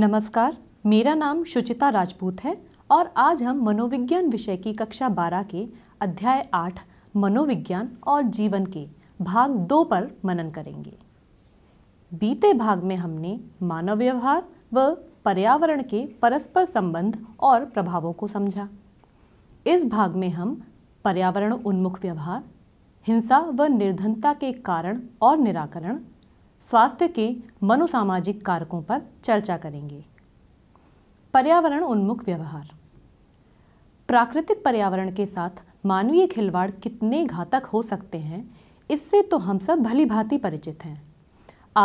नमस्कार मेरा नाम शुचिता राजपूत है और आज हम मनोविज्ञान विषय की कक्षा 12 के अध्याय 8 मनोविज्ञान और जीवन के भाग दो पर मनन करेंगे बीते भाग में हमने मानव व्यवहार व पर्यावरण के परस्पर संबंध और प्रभावों को समझा इस भाग में हम पर्यावरण उन्मुख व्यवहार हिंसा व निर्धनता के कारण और निराकरण स्वास्थ्य के मनोसामाजिक कारकों पर चर्चा करेंगे पर्यावरण उन्मुख व्यवहार प्राकृतिक पर्यावरण के साथ मानवीय खिलवाड़ कितने घातक हो सकते हैं इससे तो हम सब भली भांति परिचित हैं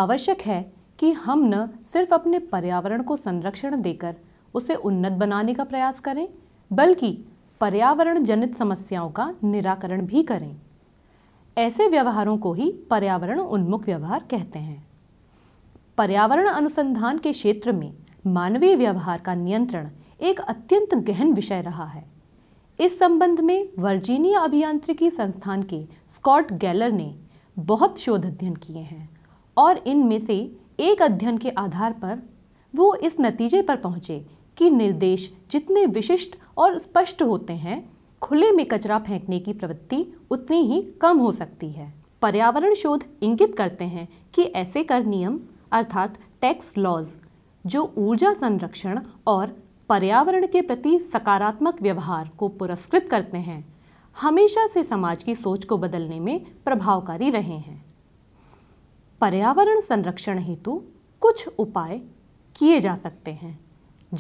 आवश्यक है कि हम न सिर्फ अपने पर्यावरण को संरक्षण देकर उसे उन्नत बनाने का प्रयास करें बल्कि पर्यावरण जनित समस्याओं का निराकरण भी करें ऐसे व्यवहारों को ही पर्यावरण उन्मुख व्यवहार कहते हैं पर्यावरण अनुसंधान के क्षेत्र में मानवीय व्यवहार का नियंत्रण एक अत्यंत गहन विषय रहा है इस संबंध में वर्जीनिया अभियांत्रिकी संस्थान के स्कॉट गैलर ने बहुत शोध अध्ययन किए हैं और इनमें से एक अध्ययन के आधार पर वो इस नतीजे पर पहुंचे कि निर्देश जितने विशिष्ट और स्पष्ट होते हैं खुले में कचरा फेंकने की प्रवृत्ति उतनी ही कम हो सकती है पर्यावरण शोध इंगित करते हैं कि ऐसे कर नियम अर्थात टैक्स लॉज जो ऊर्जा संरक्षण और पर्यावरण के प्रति सकारात्मक व्यवहार को पुरस्कृत करते हैं हमेशा से समाज की सोच को बदलने में प्रभावकारी रहे हैं पर्यावरण संरक्षण हेतु कुछ उपाय किए जा सकते हैं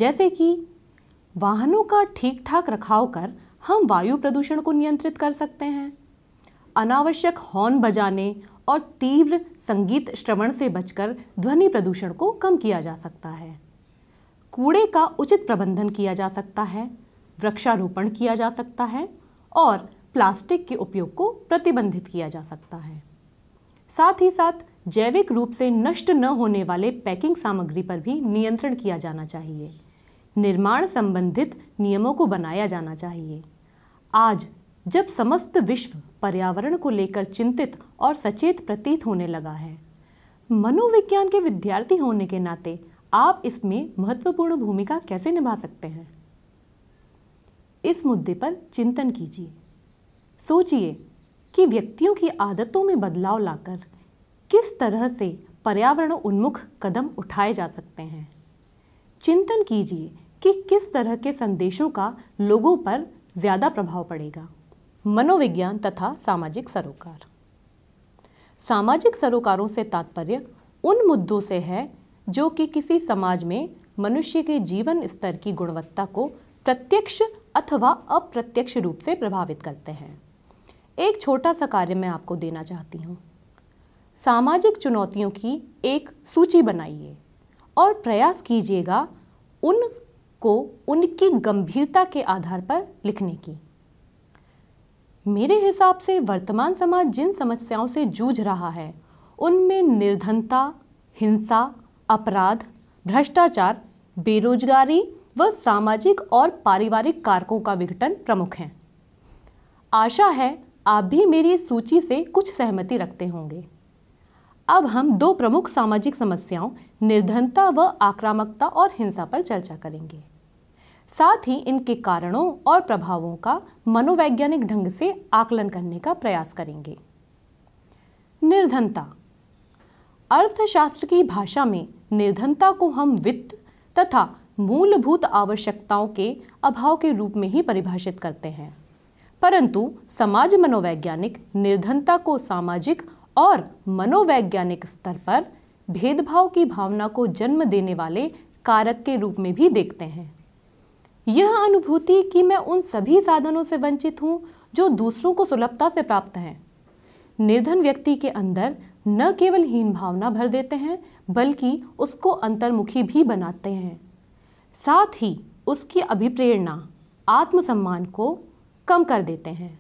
जैसे कि वाहनों का ठीक ठाक रखाव कर हम वायु प्रदूषण को नियंत्रित कर सकते हैं अनावश्यक हॉर्न बजाने और तीव्र संगीत श्रवण से बचकर ध्वनि प्रदूषण को कम किया जा सकता है कूड़े का उचित प्रबंधन किया जा सकता है वृक्षारोपण किया जा सकता है और प्लास्टिक के उपयोग को प्रतिबंधित किया जा सकता है साथ ही साथ जैविक रूप से नष्ट न होने वाले पैकिंग सामग्री पर भी नियंत्रण किया जाना चाहिए निर्माण संबंधित नियमों को बनाया जाना चाहिए आज जब समस्त विश्व पर्यावरण को लेकर चिंतित और सचेत प्रतीत होने लगा है मनोविज्ञान के विद्यार्थी होने के नाते आप इसमें महत्वपूर्ण भूमिका कैसे निभा सकते हैं इस मुद्दे पर चिंतन कीजिए सोचिए कि व्यक्तियों की आदतों में बदलाव लाकर किस तरह से पर्यावरण उन्मुख कदम उठाए जा सकते हैं चिंतन कीजिए कि किस तरह के संदेशों का लोगों पर ज़्यादा प्रभाव पड़ेगा मनोविज्ञान तथा सामाजिक सरोकार सामाजिक सरोकारों से तात्पर्य उन मुद्दों से है जो कि किसी समाज में मनुष्य के जीवन स्तर की गुणवत्ता को प्रत्यक्ष अथवा अप्रत्यक्ष रूप से प्रभावित करते हैं एक छोटा सा कार्य मैं आपको देना चाहती हूँ सामाजिक चुनौतियों की एक सूची बनाइए और प्रयास कीजिएगा उन को उनकी गंभीरता के आधार पर लिखने की मेरे हिसाब से वर्तमान समाज जिन समस्याओं से जूझ रहा है उनमें निर्धनता हिंसा अपराध भ्रष्टाचार बेरोजगारी व सामाजिक और पारिवारिक कारकों का विघटन प्रमुख हैं आशा है आप भी मेरी सूची से कुछ सहमति रखते होंगे अब हम दो प्रमुख सामाजिक समस्याओं निर्धनता व आक्रामकता और हिंसा पर चर्चा करेंगे साथ ही इनके कारणों और प्रभावों का मनोवैज्ञानिक ढंग से आकलन करने का प्रयास करेंगे निर्धनता अर्थशास्त्र की भाषा में निर्धनता को हम वित्त तथा मूलभूत आवश्यकताओं के अभाव के रूप में ही परिभाषित करते हैं परंतु समाज मनोवैज्ञानिक निर्धनता को सामाजिक और मनोवैज्ञानिक स्तर पर भेदभाव की भावना को जन्म देने वाले कारक के रूप में भी देखते हैं यह अनुभूति कि मैं उन सभी साधनों से वंचित हूँ जो दूसरों को सुलभता से प्राप्त हैं निर्धन व्यक्ति के अंदर न केवल हीन भावना भर देते हैं बल्कि उसको अंतर्मुखी भी बनाते हैं साथ ही उसकी अभिप्रेरणा आत्मसम्मान को कम कर देते हैं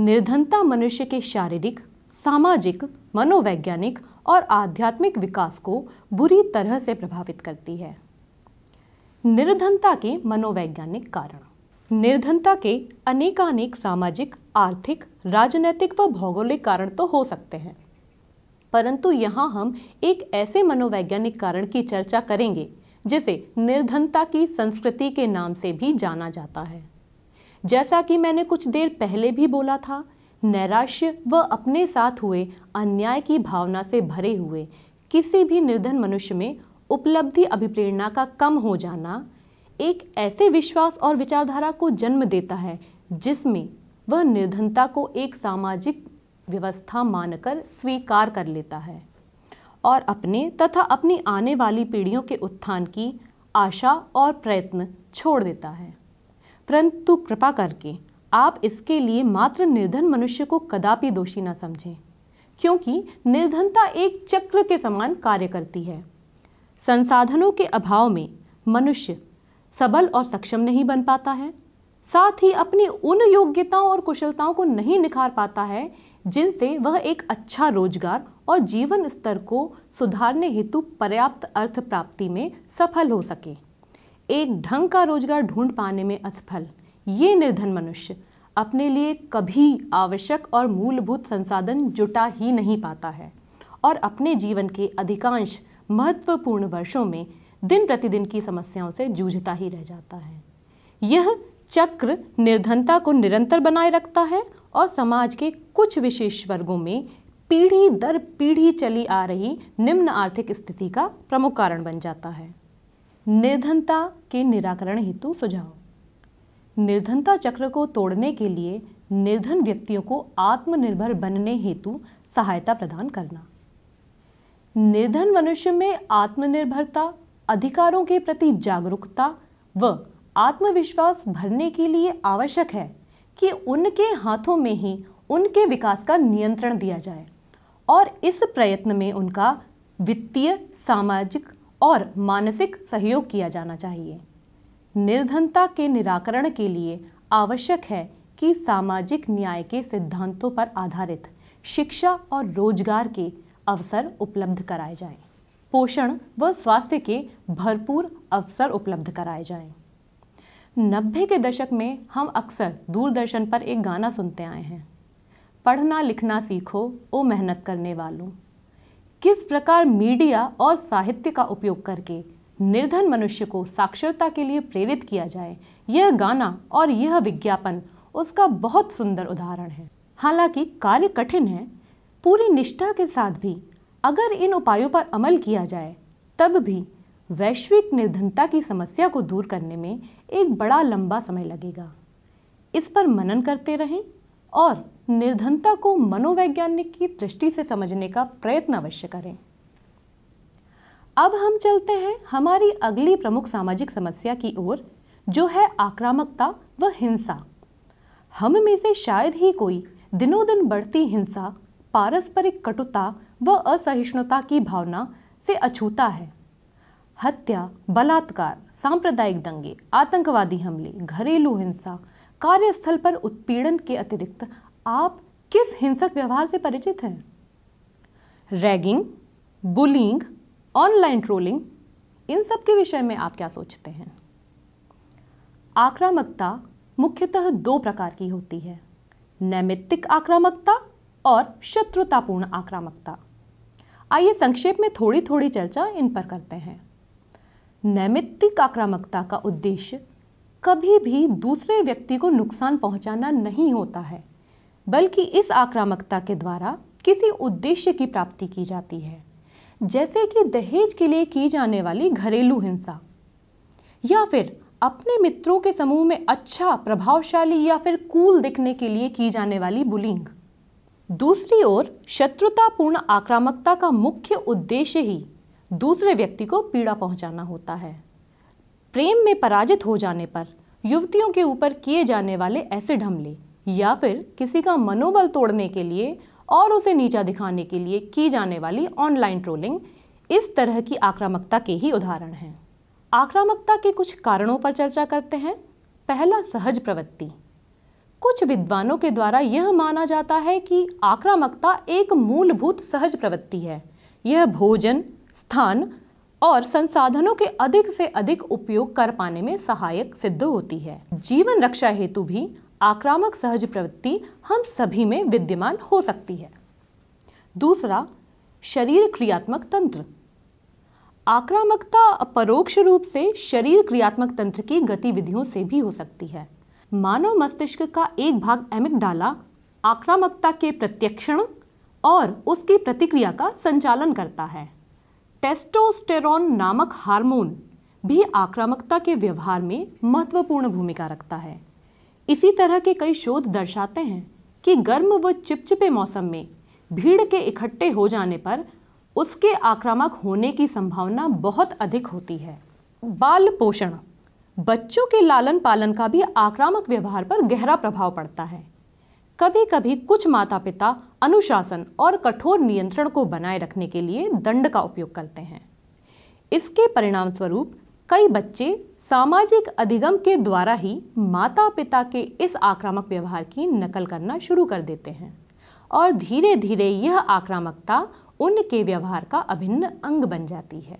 निर्धनता मनुष्य के शारीरिक सामाजिक मनोवैज्ञानिक और आध्यात्मिक विकास को बुरी तरह से प्रभावित करती है निर्धनता के मनोवैज्ञानिक कारण निर्धनता के अनेकानेक सामाजिक आर्थिक राजनैतिक व भौगोलिक कारण तो हो सकते हैं परंतु यहाँ हम एक ऐसे मनोवैज्ञानिक कारण की चर्चा करेंगे जिसे निर्धनता की संस्कृति के नाम से भी जाना जाता है जैसा कि मैंने कुछ देर पहले भी बोला था नैराश्य व अपने साथ हुए अन्याय की भावना से भरे हुए किसी भी निर्धन मनुष्य में उपलब्धि अभिप्रेरणा का कम हो जाना एक ऐसे विश्वास और विचारधारा को जन्म देता है जिसमें वह निर्धनता को एक सामाजिक व्यवस्था मानकर स्वीकार कर लेता है और अपने तथा अपनी आने वाली पीढ़ियों के उत्थान की आशा और प्रयत्न छोड़ देता है परंतु कृपा करके आप इसके लिए मात्र निर्धन मनुष्य को कदापि दोषी न समझें क्योंकि निर्धनता एक चक्र के समान कार्य करती है संसाधनों के अभाव में मनुष्य सबल और सक्षम नहीं बन पाता है साथ ही अपनी उन योग्यताओं और कुशलताओं को नहीं निखार पाता है जिनसे वह एक अच्छा रोजगार और जीवन स्तर को सुधारने हेतु पर्याप्त अर्थ प्राप्ति में सफल हो सके एक ढंग का रोजगार ढूंढ पाने में असफल ये निर्धन मनुष्य अपने लिए कभी आवश्यक और मूलभूत संसाधन जुटा ही नहीं पाता है और अपने जीवन के अधिकांश महत्वपूर्ण वर्षों में दिन प्रतिदिन की समस्याओं से जूझता ही रह जाता है यह चक्र निर्धनता को निरंतर बनाए रखता है और समाज के कुछ विशेष वर्गों में पीढ़ी दर पीढ़ी चली आ रही निम्न आर्थिक स्थिति का प्रमुख कारण बन जाता है निर्धनता के निराकरण हेतु सुझाव निर्धनता चक्र को तोड़ने के लिए निर्धन व्यक्तियों को आत्मनिर्भर बनने हेतु सहायता प्रदान करना निर्धन मनुष्य में आत्मनिर्भरता अधिकारों के प्रति जागरूकता व आत्मविश्वास भरने के लिए आवश्यक है कि उनके हाथों में ही उनके विकास का नियंत्रण दिया जाए और इस प्रयत्न में उनका वित्तीय सामाजिक और मानसिक सहयोग किया जाना चाहिए निर्धनता के निराकरण के लिए आवश्यक है कि सामाजिक न्याय के सिद्धांतों पर आधारित शिक्षा और रोजगार के अवसर उपलब्ध कराए जाएं। पोषण व स्वास्थ्य के भरपूर अवसर उपलब्ध कराए जाएं। नब्बे के दशक में हम अक्सर दूरदर्शन पर एक गाना सुनते आए हैं पढ़ना लिखना सीखो ओ मेहनत करने वालों किस प्रकार मीडिया और साहित्य का उपयोग करके निर्धन मनुष्य को साक्षरता के लिए प्रेरित किया जाए यह गाना और यह विज्ञापन उसका बहुत सुंदर उदाहरण है हालांकि कार्य कठिन है पूरी निष्ठा के साथ भी अगर इन उपायों पर अमल किया जाए तब भी वैश्विक निर्धनता की समस्या को दूर करने में एक बड़ा लंबा समय लगेगा इस पर मनन करते रहें और निर्धनता को मनोवैज्ञानिक की दृष्टि से समझने का प्रयत्न अवश्य करें अब हम चलते हैं हमारी अगली प्रमुख सामाजिक समस्या की ओर जो है आक्रामकता व हिंसा हम में से शायद ही कोई दिनों दिन बढ़ती हिंसा पारस्परिक कटुता व असहिष्णुता की भावना से अछूता है हत्या बलात्कार सांप्रदायिक दंगे आतंकवादी हमले घरेलू हिंसा कार्यस्थल पर उत्पीड़न के अतिरिक्त आप किस हिंसक व्यवहार से परिचित हैं रैगिंग बुलिंग ऑनलाइन ट्रोलिंग इन सब के विषय में आप क्या सोचते हैं आक्रामकता मुख्यतः दो प्रकार की होती है नैमित्तिक आक्रामकता और शत्रुतापूर्ण आक्रामकता आइए संक्षेप में थोड़ी थोड़ी चर्चा इन पर करते हैं नैमित्तिक आक्रामकता का उद्देश्य कभी भी दूसरे व्यक्ति को नुकसान पहुंचाना नहीं होता है बल्कि इस आक्रामकता के द्वारा किसी उद्देश्य की प्राप्ति की जाती है जैसे कि दहेज के लिए की जाने वाली घरेलू हिंसा या फिर अपने मित्रों के समूह में अच्छा प्रभावशाली या फिर कूल दिखने के लिए की जाने वाली बुलिंग दूसरी ओर शत्रुतापूर्ण आक्रामकता का मुख्य उद्देश्य ही दूसरे व्यक्ति को पीड़ा पहुंचाना होता है प्रेम में पराजित हो जाने पर युवतियों के ऊपर किए जाने वाले ऐसे ढमले या फिर किसी का मनोबल तोड़ने के लिए और उसे नीचा दिखाने के लिए की जाने वाली ऑनलाइन ट्रोलिंग इस तरह की आक्रामकता के ही उदाहरण हैं आक्रामकता के कुछ कारणों पर चर्चा करते हैं पहला सहज प्रवृत्ति कुछ विद्वानों के द्वारा यह माना जाता है कि आक्रामकता एक मूलभूत सहज प्रवृत्ति है यह भोजन स्थान और संसाधनों के अधिक से अधिक उपयोग कर पाने में सहायक सिद्ध होती है जीवन रक्षा हेतु भी आक्रामक सहज प्रवृत्ति हम सभी में विद्यमान हो सकती है दूसरा शरीर क्रियात्मक तंत्र आक्रामकता परोक्ष रूप से शरीर क्रियात्मक तंत्र की गतिविधियों से भी हो सकती है मानव मस्तिष्क का एक भाग एमिकडाला आक्रामकता के प्रत्यक्षण और उसकी प्रतिक्रिया का संचालन करता है टेस्टोस्टेरॉन नामक हार्मोन भी आक्रामकता के व्यवहार में महत्वपूर्ण भूमिका रखता है इसी तरह के कई शोध दर्शाते हैं कि गर्म व चिपचिपे मौसम में भीड़ के इकट्ठे हो जाने पर उसके आक्रामक होने की संभावना बहुत अधिक होती है बाल पोषण बच्चों के लालन पालन का भी आक्रामक व्यवहार पर गहरा प्रभाव पड़ता है कभी कभी कुछ माता पिता अनुशासन और कठोर नियंत्रण को बनाए रखने के लिए दंड का उपयोग करते हैं इसके परिणाम स्वरूप कई बच्चे सामाजिक अधिगम के द्वारा ही माता पिता के इस आक्रामक व्यवहार की नकल करना शुरू कर देते हैं और धीरे धीरे यह आक्रामकता उनके व्यवहार का अभिन्न अंग बन जाती है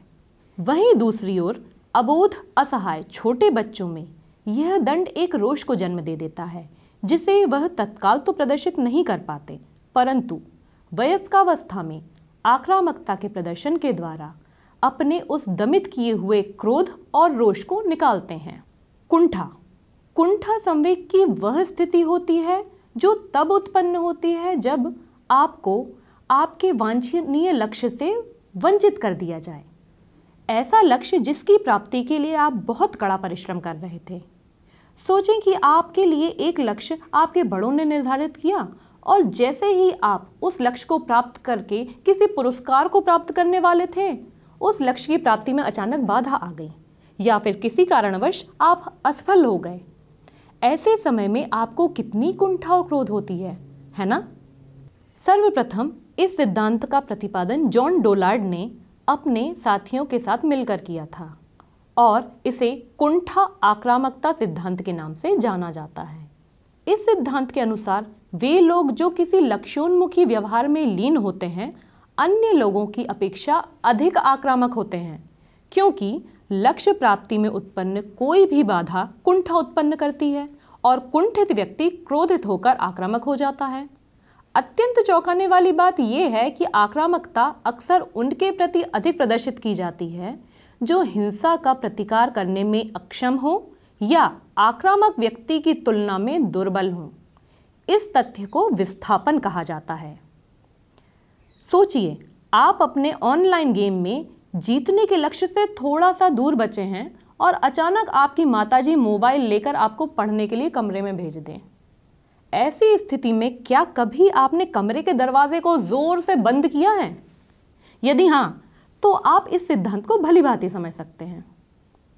वहीं दूसरी ओर अबोध असहाय छोटे बच्चों में यह दंड एक रोष को जन्म दे देता है जिसे वह तत्काल तो प्रदर्शित नहीं कर पाते परंतु वयस्कावस्था में आक्रामकता के प्रदर्शन के द्वारा अपने उस दमित किए हुए क्रोध और रोष को निकालते हैं कुंठा कुंठा संवेग की वह स्थिति होती है जो तब उत्पन्न होती है जब आपको आपके वांछनीय लक्ष्य से वंचित कर दिया जाए ऐसा लक्ष्य जिसकी प्राप्ति के लिए आप बहुत कड़ा परिश्रम कर रहे थे सोचें कि आपके लिए एक लक्ष्य आपके बड़ों ने निर्धारित किया और जैसे ही आप उस लक्ष्य को प्राप्त करके किसी पुरस्कार को प्राप्त करने वाले थे उस लक्ष्य की प्राप्ति में अचानक बाधा आ गई या फिर किसी कारणवश आप असफल हो गए ऐसे समय में आपको कितनी कुंठा और क्रोध होती है है ना सर्वप्रथम इस सिद्धांत का प्रतिपादन जॉन डोलार्ड ने अपने साथियों के साथ मिलकर किया था और इसे कुंठा आक्रामकता सिद्धांत के नाम से जाना जाता है इस सिद्धांत के अनुसार वे लोग जो किसी लक्ष्योन्मुखी व्यवहार में लीन होते हैं अन्य लोगों की अपेक्षा अधिक आक्रामक होते हैं क्योंकि लक्ष्य प्राप्ति में उत्पन्न कोई भी बाधा कुंठा उत्पन्न करती है और कुंठित व्यक्ति क्रोधित होकर आक्रामक हो जाता है अत्यंत चौंकाने वाली बात यह है कि आक्रामकता अक्सर उनके प्रति अधिक प्रदर्शित की जाती है जो हिंसा का प्रतिकार करने में अक्षम हो या आक्रामक व्यक्ति की तुलना में दुर्बल हो इस तथ्य को विस्थापन कहा जाता है सोचिए आप अपने ऑनलाइन गेम में जीतने के लक्ष्य से थोड़ा सा दूर बचे हैं और अचानक आपकी माताजी मोबाइल लेकर आपको पढ़ने के लिए कमरे में भेज दें ऐसी स्थिति में क्या कभी आपने कमरे के दरवाजे को जोर से बंद किया है यदि हाँ तो आप इस सिद्धांत को भली भांति समझ सकते हैं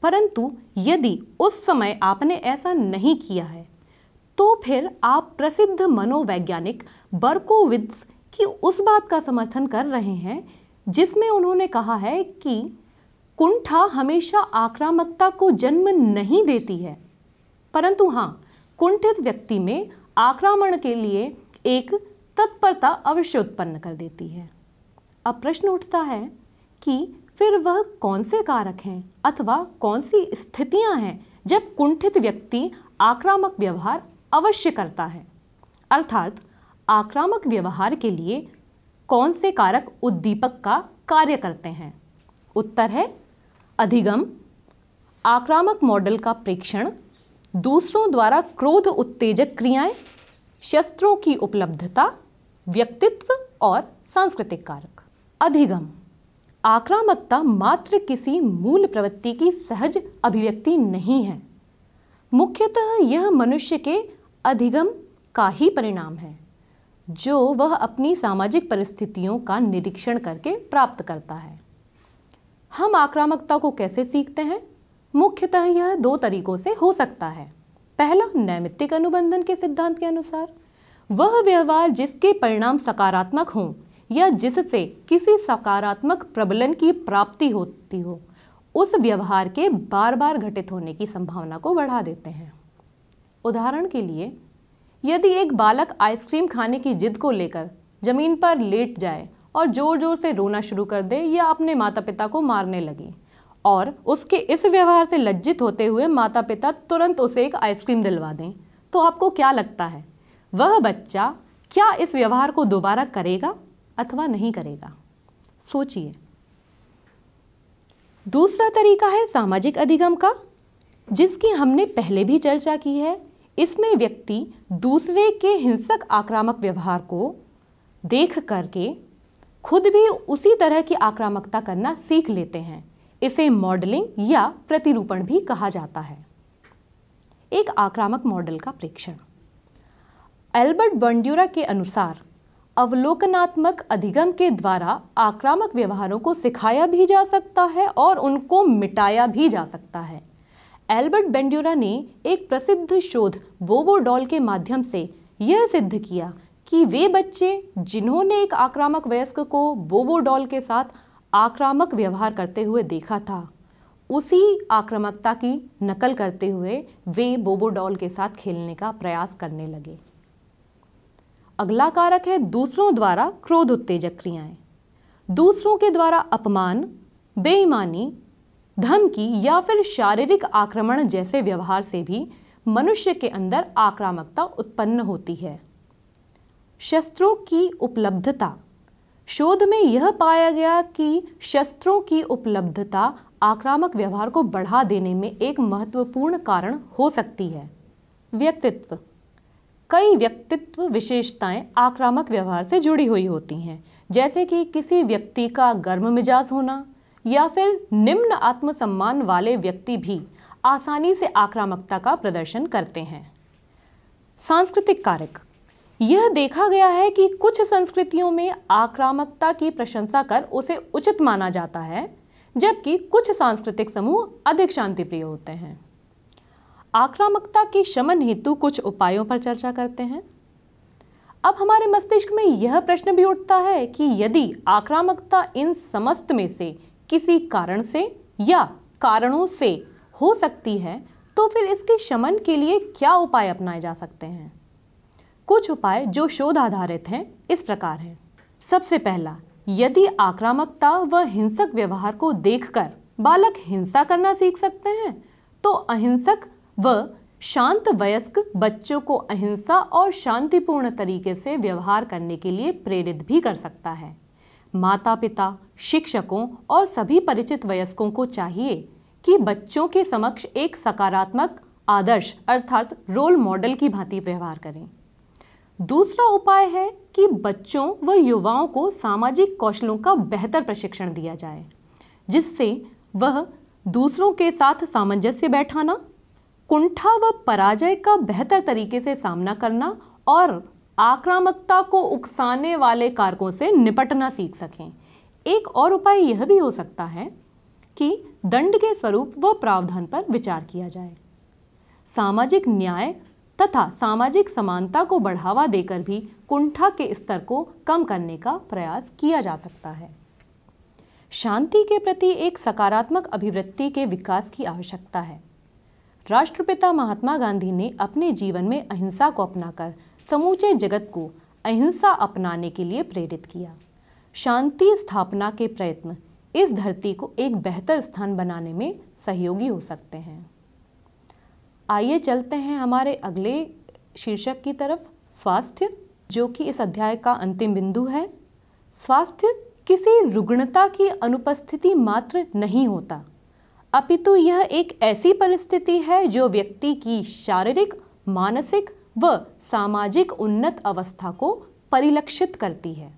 परंतु यदि उस समय आपने ऐसा नहीं किया है तो फिर आप प्रसिद्ध मनोवैज्ञानिक बर्कोविद्स की उस बात का समर्थन कर रहे हैं जिसमें उन्होंने कहा है कि कुंठा हमेशा आक्रामकता को जन्म नहीं देती है परंतु हाँ कुंठित व्यक्ति में आक्रमण के लिए एक तत्परता अवश्य उत्पन्न कर देती है अब प्रश्न उठता है कि फिर वह कौन से कारक हैं अथवा कौन सी स्थितियां हैं जब कुंठित व्यक्ति आक्रामक व्यवहार अवश्य करता है अर्थात आक्रामक व्यवहार के लिए कौन से कारक उद्दीपक का कार्य करते हैं उत्तर है अधिगम आक्रामक मॉडल का प्रेक्षण दूसरों द्वारा क्रोध उत्तेजक क्रियाएं शस्त्रों की उपलब्धता व्यक्तित्व और सांस्कृतिक कारक अधिगम आक्रामकता मात्र किसी मूल प्रवृत्ति की सहज अभिव्यक्ति नहीं है मुख्यतः यह मनुष्य के अधिगम का ही परिणाम है जो वह अपनी सामाजिक परिस्थितियों का निरीक्षण करके प्राप्त करता है हम आक्रामकता को कैसे सीखते हैं मुख्यतः यह दो तरीकों से हो सकता है पहला नैमित्तिक अनुबंधन के सिद्धांत के अनुसार वह व्यवहार जिसके परिणाम सकारात्मक हों या जिससे किसी सकारात्मक प्रबलन की प्राप्ति होती हो उस व्यवहार के बार बार घटित होने की संभावना को बढ़ा देते हैं उदाहरण के लिए यदि एक बालक आइसक्रीम खाने की जिद को लेकर ज़मीन पर लेट जाए और ज़ोर ज़ोर से रोना शुरू कर दे या अपने माता पिता को मारने लगे और उसके इस व्यवहार से लज्जित होते हुए माता पिता तुरंत उसे एक आइसक्रीम दिलवा दें तो आपको क्या लगता है वह बच्चा क्या इस व्यवहार को दोबारा करेगा अथवा नहीं करेगा सोचिए दूसरा तरीका है सामाजिक अधिगम का जिसकी हमने पहले भी चर्चा की है इसमें व्यक्ति दूसरे के हिंसक आक्रामक व्यवहार को देख करके खुद भी उसी तरह की आक्रामकता करना सीख लेते हैं इसे मॉडलिंग या प्रतिरूपण भी कहा जाता है एक आक्रामक मॉडल का प्रेक्षण एल्बर्ट बंड्यूरा के अनुसार अवलोकनात्मक अधिगम के द्वारा आक्रामक व्यवहारों को सिखाया भी जा सकता है और उनको मिटाया भी जा सकता है एल्बर्ट बेंड्यूरा ने एक प्रसिद्ध शोध बोबोडॉल के माध्यम से यह सिद्ध किया कि वे बच्चे जिन्होंने एक आक्रामक वयस्क को बोबोडॉल के साथ आक्रामक व्यवहार करते हुए देखा था उसी आक्रामकता की नकल करते हुए वे बोबो डॉल के साथ खेलने का प्रयास करने लगे अगला कारक है दूसरों द्वारा क्रोध उत्तेजक क्रियाएं दूसरों के द्वारा अपमान बेईमानी धमकी या फिर शारीरिक आक्रमण जैसे व्यवहार से भी मनुष्य के अंदर आक्रामकता उत्पन्न होती है शस्त्रों की उपलब्धता शोध में यह पाया गया कि शस्त्रों की उपलब्धता आक्रामक व्यवहार को बढ़ा देने में एक महत्वपूर्ण कारण हो सकती है व्यक्तित्व कई व्यक्तित्व विशेषताएं आक्रामक व्यवहार से जुड़ी हुई होती हैं जैसे कि किसी व्यक्ति का गर्म मिजाज होना या फिर निम्न आत्मसम्मान वाले व्यक्ति भी आसानी से आक्रामकता का प्रदर्शन करते हैं सांस्कृतिक कारक यह देखा गया है कि कुछ संस्कृतियों में आक्रामकता की प्रशंसा कर उसे उचित माना जाता है जबकि कुछ सांस्कृतिक समूह अधिक शांतिप्रिय होते हैं आक्रामकता की शमन हेतु कुछ उपायों पर चर्चा करते हैं अब हमारे मस्तिष्क में यह प्रश्न भी उठता है कि यदि आक्रामकता इन समस्त में से किसी कारण से या कारणों से हो सकती है तो फिर इसके शमन के लिए क्या उपाय अपनाए जा सकते हैं कुछ उपाय जो शोध आधारित हैं इस प्रकार हैं सबसे पहला यदि आक्रामकता व हिंसक व्यवहार को देखकर बालक हिंसा करना सीख सकते हैं तो अहिंसक व शांत वयस्क बच्चों को अहिंसा और शांतिपूर्ण तरीके से व्यवहार करने के लिए प्रेरित भी कर सकता है माता पिता शिक्षकों और सभी परिचित वयस्कों को चाहिए कि बच्चों के समक्ष एक सकारात्मक आदर्श अर्थात रोल मॉडल की भांति व्यवहार करें दूसरा उपाय है कि बच्चों व युवाओं को सामाजिक कौशलों का बेहतर प्रशिक्षण दिया जाए जिससे वह दूसरों के साथ सामंजस्य बैठाना कुंठा व पराजय का बेहतर तरीके से सामना करना और आक्रामकता को उकसाने वाले कारकों से निपटना सीख सकें एक और उपाय यह भी हो सकता है कि दंड के स्वरूप व प्रावधान पर विचार किया जाए सामाजिक न्याय तथा सामाजिक समानता को बढ़ावा देकर भी कुंठा के स्तर को कम करने का प्रयास किया जा सकता है शांति के प्रति एक सकारात्मक अभिवृत्ति के विकास की आवश्यकता है राष्ट्रपिता महात्मा गांधी ने अपने जीवन में अहिंसा को अपनाकर समूचे जगत को अहिंसा अपनाने के लिए प्रेरित किया शांति स्थापना के प्रयत्न इस धरती को एक बेहतर स्थान बनाने में सहयोगी हो सकते हैं आइए चलते हैं हमारे अगले शीर्षक की तरफ स्वास्थ्य जो कि इस अध्याय का अंतिम बिंदु है स्वास्थ्य किसी रुग्णता की अनुपस्थिति मात्र नहीं होता अपितु यह एक ऐसी परिस्थिति है जो व्यक्ति की शारीरिक मानसिक व सामाजिक उन्नत अवस्था को परिलक्षित करती है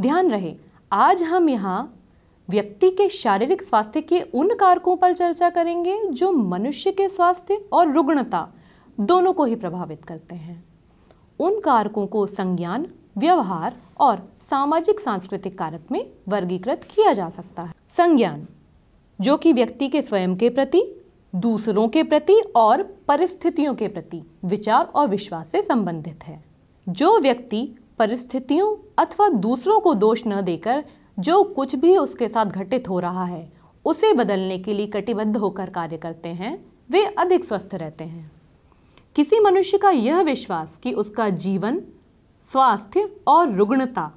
ध्यान रहे आज हम यहाँ व्यक्ति के शारीरिक स्वास्थ्य के उन कारकों पर चर्चा करेंगे जो मनुष्य के स्वास्थ्य और रुग्णता दोनों को ही प्रभावित करते हैं उन कारकों को संज्ञान व्यवहार और सामाजिक सांस्कृतिक कारक में वर्गीकृत किया जा सकता है संज्ञान जो कि व्यक्ति के स्वयं के प्रति दूसरों के प्रति और परिस्थितियों के प्रति विचार और विश्वास से संबंधित है जो व्यक्ति परिस्थितियों अथवा दूसरों को दोष न देकर जो कुछ भी उसके साथ घटित हो रहा है उसे बदलने के लिए कटिबद्ध होकर कार्य करते हैं वे अधिक स्वस्थ रहते हैं किसी मनुष्य का यह विश्वास कि उसका जीवन स्वास्थ्य और रुग्णता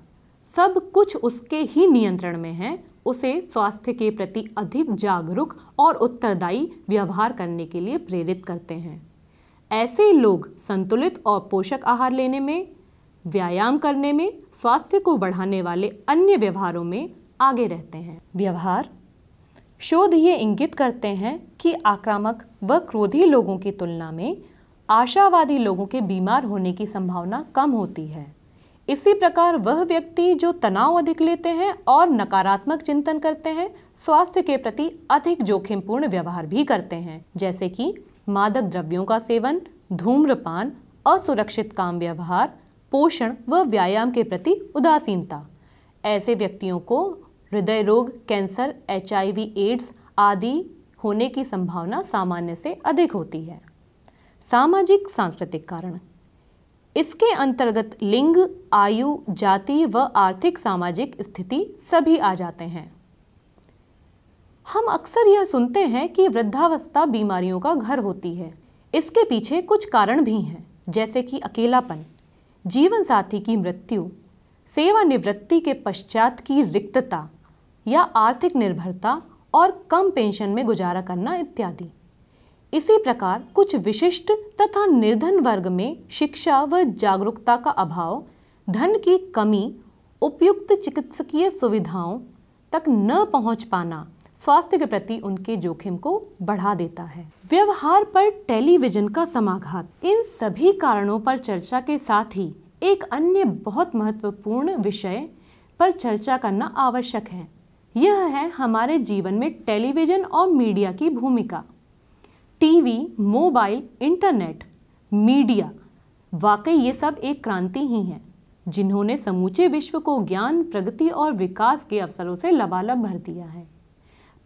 सब कुछ उसके ही नियंत्रण में है उसे स्वास्थ्य के प्रति अधिक जागरूक और उत्तरदायी व्यवहार करने के लिए प्रेरित करते हैं ऐसे लोग संतुलित और पोषक आहार लेने में व्यायाम करने में स्वास्थ्य को बढ़ाने वाले अन्य व्यवहारों में आगे रहते हैं व्यवहार शोध ये इंगित करते हैं कि आक्रामक व क्रोधी लोगों की तुलना में आशावादी लोगों के बीमार होने की संभावना कम होती है इसी प्रकार वह व्यक्ति जो तनाव अधिक लेते हैं और नकारात्मक चिंतन करते हैं स्वास्थ्य के प्रति अधिक जोखिमपूर्ण व्यवहार भी करते हैं जैसे कि मादक द्रव्यों का सेवन धूम्रपान असुरक्षित काम व्यवहार पोषण व व्यायाम के प्रति उदासीनता ऐसे व्यक्तियों को हृदय रोग कैंसर एच एड्स आदि होने की संभावना सामान्य से अधिक होती है सामाजिक सांस्कृतिक कारण इसके अंतर्गत लिंग आयु जाति व आर्थिक सामाजिक स्थिति सभी आ जाते हैं हम अक्सर यह सुनते हैं कि वृद्धावस्था बीमारियों का घर होती है इसके पीछे कुछ कारण भी हैं जैसे कि अकेलापन जीवन साथी की मृत्यु सेवानिवृत्ति के पश्चात की रिक्तता या आर्थिक निर्भरता और कम पेंशन में गुजारा करना इत्यादि इसी प्रकार कुछ विशिष्ट तथा निर्धन वर्ग में शिक्षा व जागरूकता का अभाव धन की कमी उपयुक्त चिकित्सकीय सुविधाओं तक न पहुंच पाना स्वास्थ्य के प्रति उनके जोखिम को बढ़ा देता है व्यवहार पर टेलीविजन का समाघात इन सभी कारणों पर चर्चा के साथ ही एक अन्य बहुत महत्वपूर्ण विषय पर चर्चा करना आवश्यक है यह है हमारे जीवन में टेलीविजन और मीडिया की भूमिका टीवी मोबाइल इंटरनेट मीडिया वाकई ये सब एक क्रांति ही है जिन्होंने समूचे विश्व को ज्ञान प्रगति और विकास के अवसरों से लबालब भर दिया है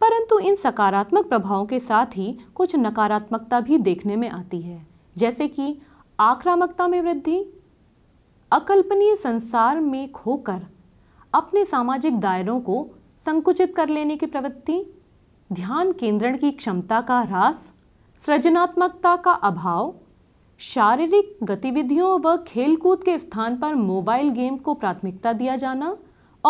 परंतु इन सकारात्मक प्रभावों के साथ ही कुछ नकारात्मकता भी देखने में आती है जैसे कि आक्रामकता में वृद्धि अकल्पनीय संसार में खोकर अपने सामाजिक दायरों को संकुचित कर लेने की प्रवृत्ति ध्यान केंद्रण की क्षमता का ह्रास सृजनात्मकता का अभाव शारीरिक गतिविधियों व खेलकूद के स्थान पर मोबाइल गेम को प्राथमिकता दिया जाना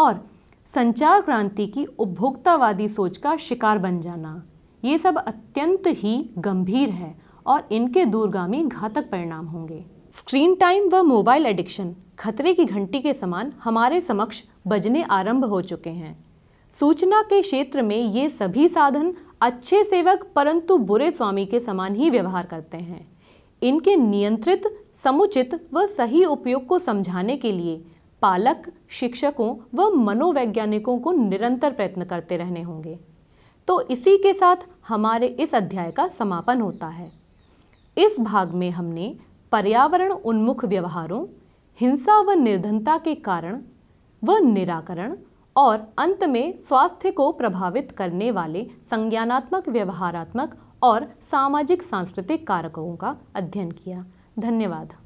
और संचार क्रांति की उपभोक्तावादी सोच का शिकार बन जाना ये सब अत्यंत ही गंभीर है और इनके दूरगामी घातक परिणाम होंगे स्क्रीन टाइम व मोबाइल एडिक्शन खतरे की घंटी के समान हमारे समक्ष बजने आरंभ हो चुके हैं सूचना के क्षेत्र में ये सभी साधन अच्छे सेवक परंतु बुरे स्वामी के समान ही व्यवहार करते हैं इनके नियंत्रित समुचित व सही उपयोग को समझाने के लिए पालक शिक्षकों व मनोवैज्ञानिकों को निरंतर प्रयत्न करते रहने होंगे तो इसी के साथ हमारे इस अध्याय का समापन होता है इस भाग में हमने पर्यावरण उन्मुख व्यवहारों हिंसा व निर्धनता के कारण व निराकरण और अंत में स्वास्थ्य को प्रभावित करने वाले संज्ञानात्मक व्यवहारात्मक और सामाजिक सांस्कृतिक कारकों का अध्ययन किया धन्यवाद